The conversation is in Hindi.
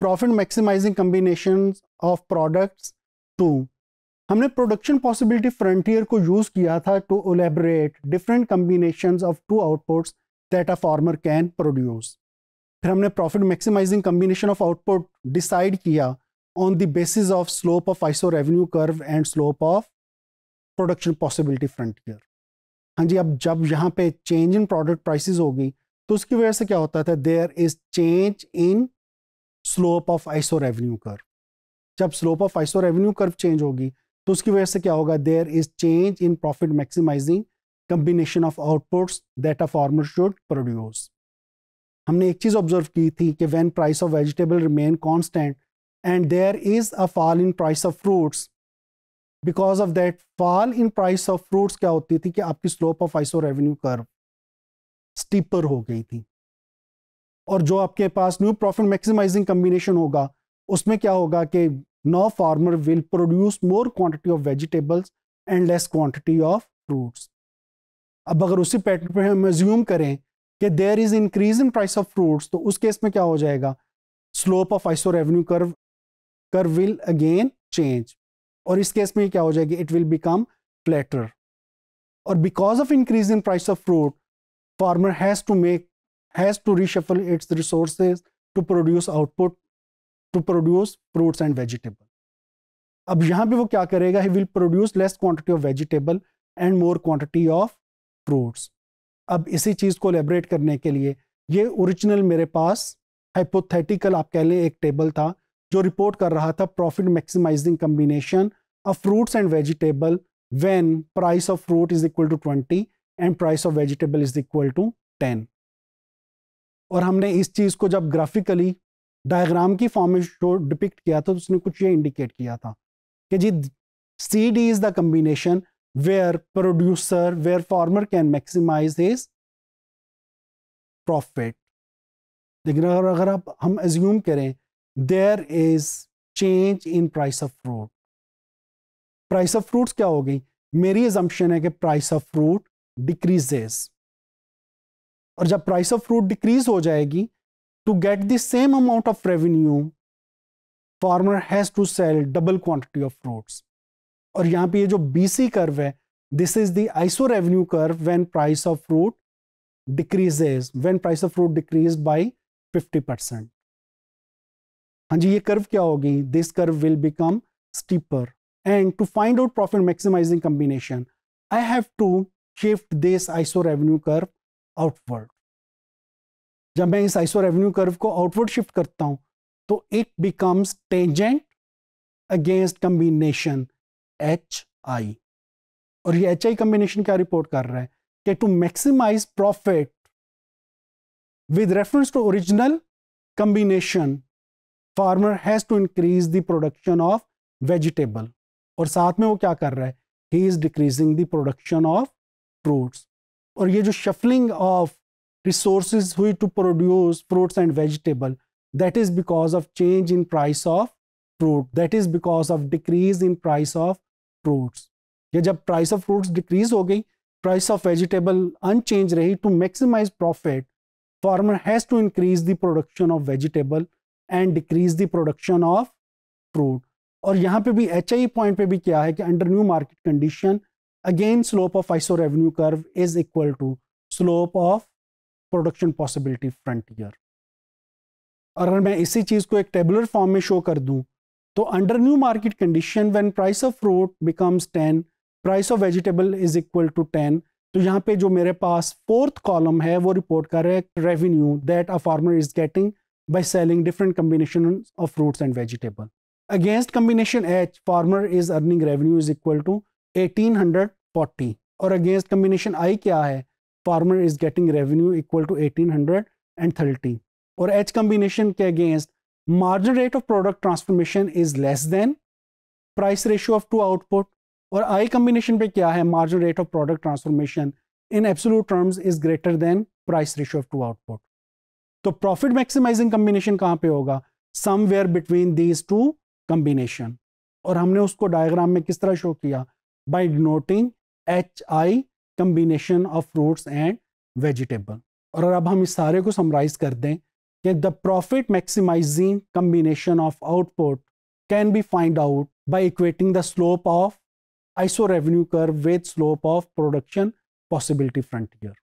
profit maximising combination of products to हमने प्रोडक्शन पॉसिबिलिटी फ्रंटियर को यूज़ किया था to elaborate different combination of two outputs that a farmer can produce फिर हमने profit maximising combination of output decide किया on the basis of slope of iso revenue curve and slope of production possibility frontier हाँ जी अब जब यहाँ पे चेंज इन प्रोडक्ट प्राइसेस होगी तो उसकी वजह से क्या होता था there is change in slope of iso revenue curve जब slope of iso revenue curve change होगी तो उसकी वजह से क्या होगा there is change in profit maximising combination of outputs that a farmer should produce हमने एक चीज़ ऑब्जर्व की थी कि when price of vegetable remain constant and there is a fall in price of fruits because of that fall in price of fruits क्या होती थी कि आपकी slope of iso revenue curve steeper हो गई थी और जो आपके पास न्यू प्रॉफिट मैक्सिमाइजिंग कम्बिनेशन होगा उसमें क्या होगा कि no farmer will produce more quantity of vegetables and less quantity of fruits अब अगर उसी पैटर्न पर हम एज्यूम करें कि there is increase in price of fruits तो उस केस में क्या हो जाएगा slope of iso revenue curve कर विल अगेन चेंज और इस केस में क्या हो जाएगी इट विल बिकम फ्लैटर और because of increase in price of fruit farmer has to make has to reshuffle its resources to produce output to produce fruits and vegetable अब यहाँ पे वो क्या करेगा he will produce less quantity of vegetable and more quantity of fruits अब इसी चीज़ को लेबरेट करने के लिए ये ओरिजिनल मेरे पास हाइपोथेटिकल आप कह लें एक टेबल था जो रिपोर्ट कर रहा था profit maximising combination of fruits and vegetable when price of fruit is equal to twenty and price of vegetable is equal to ten और हमने इस चीज़ को जब ग्राफिकली डायग्राम की फॉर्म में शो डिपिक्ट किया था तो उसने कुछ ये इंडिकेट किया था कि G C D is the combination where producer where farmer can maximise his profit लेकिन अगर अगर आप हम एज्यूम करें there is change in price of fruit price of fruits क्या हो गई मेरी एजम्पन है कि प्राइस ऑफ फ्रूट डिक्रीजेस और जब प्राइस ऑफ फ्रूट डिक्रीज हो जाएगी to get the same amount of revenue farmer has to sell double quantity of fruits और यहाँ पे ये जो बीसी कर्व है this is the iso iso revenue curve when price of fruit decreases when price of fruit decrease by fifty percent हाँ जी ये कर्व क्या होगी this curve will become steeper and to find out profit maximising combination I have to shift this iso revenue curve outward जब मैं इस आइसो रेवेन्यू कर्व को आउटवर्ड शिफ्ट करता हूं तो it becomes tangent against combination H I और ये एच आई कम्बिनेशन क्या रिपोर्ट कर रहा है कि to maximize profit with reference to original combination farmer has to increase the production of vegetable और साथ में वो क्या कर रहा है he is decreasing the production of fruits और ये जो शफलिंग ऑफ रिसोर्स हुई to produce fruits and vegetable that is because of change in price of fruit that is because of decrease in price of fruits या जब प्राइस ऑफ फ्रूट्स डिक्रीज हो गई प्राइस ऑफ वेजिटेबल अनचेंज रही to maximize profit farmer has to increase the production of vegetable and decrease the production of fruit और यहाँ पे भी एच आई पॉइंट पे भी क्या है कि under new market condition again slope of ISO revenue curve is equal to slope of production possibility frontier अगर मैं इसी चीज़ को एक टेबुलर फॉर्म में शो कर दूं तो under new market condition when price of fruit becomes ten price of vegetable is equal to ten तो यहाँ पे जो मेरे पास फोर्थ कॉलम है वो रिपोर्ट कर रहा है revenue that a farmer is getting by selling different combination of fruits and vegetable against combination H farmer is earning revenue is equal to eighteen hundred forty और अगेंस्ट कम्बिनेशन आई क्या है farmer is getting revenue equal to eighteen hundred and thirty और एच कम्बिनेशन के against margin rate of product transformation is less than price ratio of two output और आई कम्बिनेशन पे क्या है margin rate of product transformation in absolute terms is greater than price ratio of two output तो प्रॉफिट मैक्सिमाइजिंग कम्बिनेशन कहाँ पे होगा somewhere between these two combination और हमने उसको डायग्राम में किस तरह शो किया by denoting H I combination of fruits and vegetable और अब हम इस सारे को समराइज कर दें कि the profit maximising combination of output can be find out by equating the slope of iso revenue curve with slope of production possibility frontier